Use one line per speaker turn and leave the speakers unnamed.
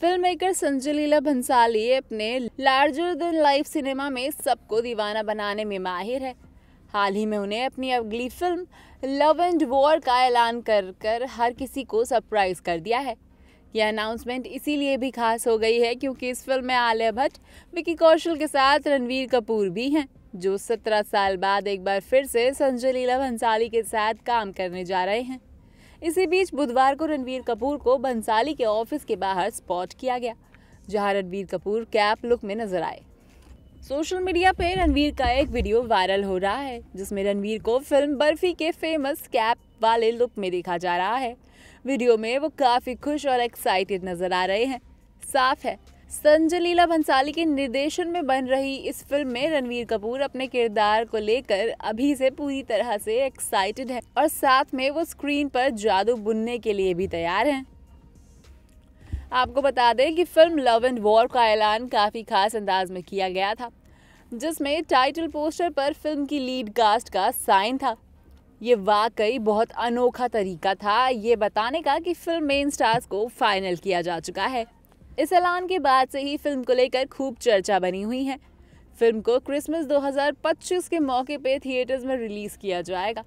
film maker Sanjay Leela Bhansali अपने larger then life cinema में सबको दीवाना बनाने में माहिर है हाल ही में उन्हें अपनी अगली फिल्म लव एंड वॉर का ऐलान कर कर हर किसी को सरप्राइज कर दिया है यह अनाउंसमेंट इसीलिए भी खास हो गई है क्योंकि इस फिल्म में आलिया भट्ट विकी कौशल के साथ रणवीर कपूर भी हैं जो सत्रह साल बाद एक बार फिर से संजय लीला भंसाली के साथ काम करने जा रहे हैं इसी बीच बुधवार को रणवीर कपूर को बंसाली के ऑफिस के बाहर स्पॉट किया गया जहां रणवीर कपूर कैप लुक में नजर आए सोशल मीडिया पर रणवीर का एक वीडियो वायरल हो रहा है जिसमें रणवीर को फिल्म बर्फी के फेमस कैप वाले लुक में देखा जा रहा है वीडियो में वो काफ़ी खुश और एक्साइटेड नज़र आ रहे हैं साफ है संजय लीला भंसाली के निर्देशन में बन रही इस फिल्म में रणवीर कपूर अपने किरदार को लेकर अभी से पूरी तरह से एक्साइटेड है और साथ में वो स्क्रीन पर जादू बुनने के लिए भी तैयार हैं आपको बता दें कि फिल्म लव एंड वॉर का ऐलान काफ़ी खास अंदाज में किया गया था जिसमें टाइटल पोस्टर पर फिल्म की लीड कास्ट का साइन था ये वाकई बहुत अनोखा तरीका था ये बताने का कि फिल्म मेन स्टार्स को फाइनल किया जा चुका है इस ऐलान के बाद से ही फिल्म को लेकर खूब चर्चा बनी हुई है फिल्म को क्रिसमस 2025 के मौके पे थिएटर्स में रिलीज किया जाएगा